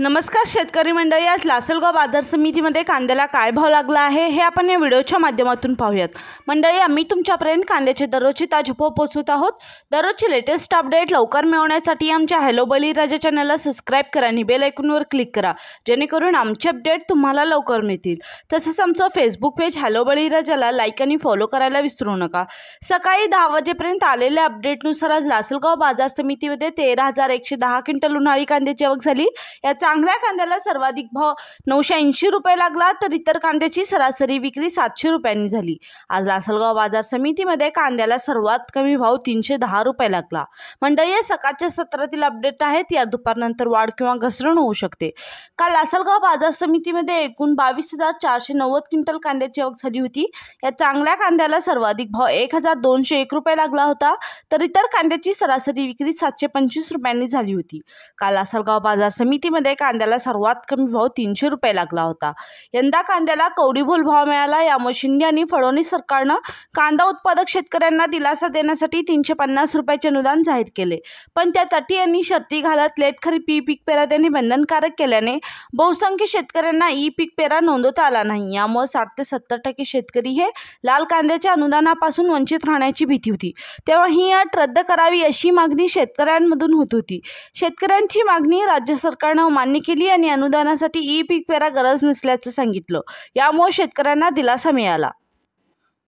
नमस्कार शेतकरी मंडळी आज लासलगाव बाजार समितीमध्ये कांद्याला काय भाव लागला आहे हे आपण या व्हिडिओच्या माध्यमातून पाहूयात मंडळी आम्ही तुमच्यापर्यंत कांद्याचे दररोजची ताजपो पोचवत आहोत दररोजची लेटेस्ट अपडेट लवकर मिळवण्यासाठी आमच्या हॅलो बळीराजा चॅनलला सबस्क्राईब करा आणि बेल ऐकूनवर क्लिक करा जेणेकरून आमचे अपडेट तुम्हाला लवकर मिळतील तसंच आमचं फेसबुक पेज हॅलो बळीराजाला लाईक आणि फॉलो करायला विसरू नका सकाळी दहा वाजेपर्यंत आलेल्या अपडेटनुसार आज लासलगाव बाजार समितीमध्ये तेरा हजार एकशे दहा क्विंटल उन्हाळी कांद्याची आवक झाली याचा चांगल्या कांद्याला सर्वाधिक भाव नऊशे ऐंशी रुपये लागला तर इतर कांद्याची सरासरी विक्री सातशे रुपयांनी झाली आज लासलगाव बाजार समितीमध्ये कांद्याला सर्वात कमी भाव तीनशे दहा रुपये लागला मंडळी या सकाळच्या सत्रातील अपडेट आहेत या दुपारनंतर वाढ किंवा घसरण होऊ शकते काल लासलगाव बाजार समितीमध्ये एकूण बावीस हजार चारशे नव्वद क्विंटल कांद्याची आवक झाली होती या चांगल्या कांद्याला सर्वाधिक भाव एक हजार दोनशे एक रुपये लागला होता तर इतर कांद्याची सरासरी विक्री सातशे पंचवीस रुपयांनी झाली होती काल लासलगाव बाजार समितीमध्ये कांद्याला सर्वात कमी भाव तीनशे रुपये लागला होता यंदा कांद्याला भूल भाव मिळाला यामुळे शिंदे आणि फडणवीस सरकारनं कांदा उत्पादक शेतकऱ्यांना दिलासा देण्यासाठी तीनशे पन्नास रुपयाचे अनुदान जाहीर केले पण त्या तटी यांनी शर्ती घालत लेट खरी पी पीक पेरा देणे बंधनकारक केल्याने बहुसंख्य शेतकऱ्यांना ई पीक पेरा नोंदवता आला नाही यामुळे साठ ते सत्तर टक्के शेतकरी हे लाल कांद्याच्या अनुदानापासून वंचित राहण्याची भीती होती तेव्हा ही अट रद्द करावी अशी मागणी शेतकऱ्यांमधून होत होती शेतकऱ्यांची मागणी राज्य सरकारनं मान्य केली आणि अनुदानासाठी ई पीक पेरा गरज नसल्याचं सांगितलं यामुळे शेतकऱ्यांना दिलासा मिळाला